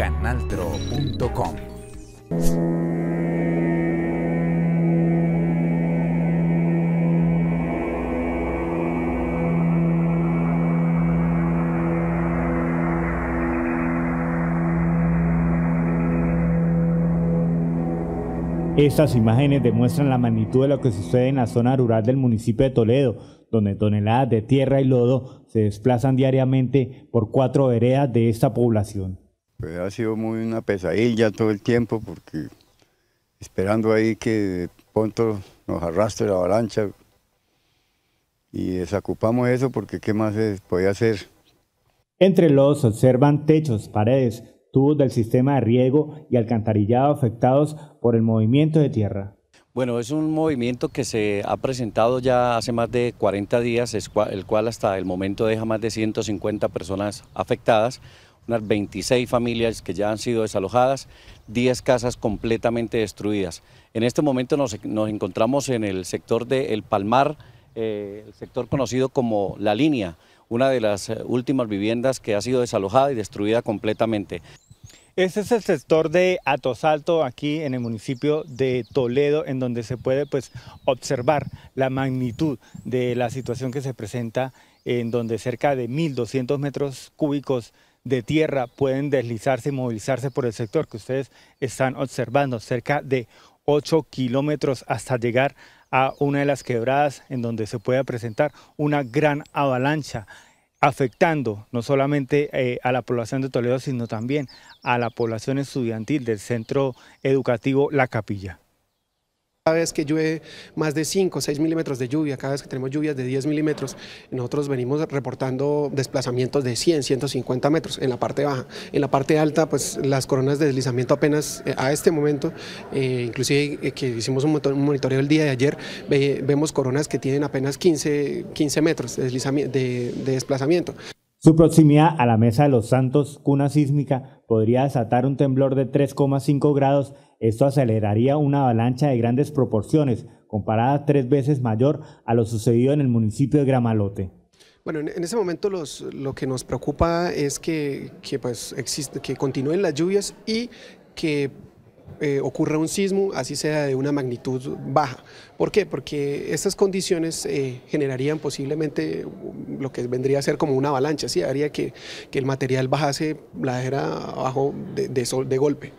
canaltro.com. Estas imágenes demuestran la magnitud de lo que sucede en la zona rural del municipio de Toledo, donde toneladas de tierra y lodo se desplazan diariamente por cuatro veredas de esta población. Pues, ha sido muy una pesadilla todo el tiempo porque esperando ahí que de pronto nos arrastre la avalancha y desocupamos eso porque qué más se podía hacer. Entre los observan techos, paredes, tubos del sistema de riego y alcantarillado afectados por el movimiento de tierra. Bueno, es un movimiento que se ha presentado ya hace más de 40 días, el cual hasta el momento deja más de 150 personas afectadas unas 26 familias que ya han sido desalojadas, 10 casas completamente destruidas. En este momento nos, encontramos en el sector de El Palmar, eh, el sector conocido como La Línea, una de las eh, últimas viviendas que ha sido desalojada y destruida completamente. Este es el sector de Atosalto, aquí en el municipio de Toledo, en donde se puede pues, observar la magnitud de la situación que se presenta, en donde cerca de 1.200 metros cúbicos de tierra pueden deslizarse y movilizarse por el sector que ustedes están observando, cerca de 8 kilómetros hasta llegar a una de las quebradas en donde se puede presentar una gran avalancha afectando no solamente eh, a la población de Toledo, sino también a la población estudiantil del centro educativo La Capilla. Cada vez que llueve más de 5 o 6 milímetros de lluvia, cada vez que tenemos lluvias de 10 milímetros, nosotros venimos reportando desplazamientos de 100, 150 metros en la parte baja. En la parte alta, pues las coronas de deslizamiento apenas eh, a este momento, eh, inclusive eh, que hicimos un, monitoreo el día de ayer, vemos coronas que tienen apenas 15, 15 metros de desplazamiento. Su proximidad a la Mesa de los Santos, cuna sísmica, podría desatar un temblor de 3,5 grados. Esto aceleraría una avalancha de grandes proporciones, comparada tres veces mayor a lo sucedido en el municipio de Gramalote. Bueno, en ese momento lo que nos preocupa es que, pues, existe, que continúen las lluvias y que eh, ocurra un sismo, así sea de una magnitud baja. ¿Por qué? Porque estas condiciones eh, generarían posiblemente lo que vendría a ser como una avalancha, sí, haría que, el material bajase la abajo de, de golpe.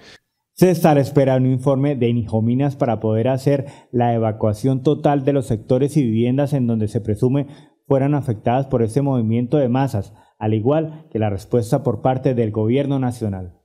César espera un informe de Nijominas para poder hacer la evacuación total de los sectores y viviendas en donde se presume fueran afectadas por este movimiento de masas, al igual que la respuesta por parte del gobierno nacional.